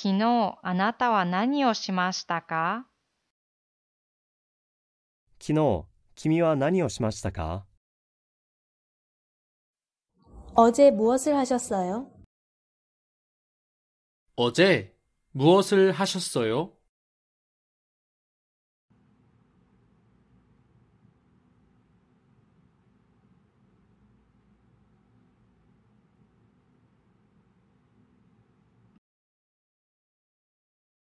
昨日あなたは何をしましたか昨日君は何をしましたか어제무엇을하셨어요어제무엇을하셨어요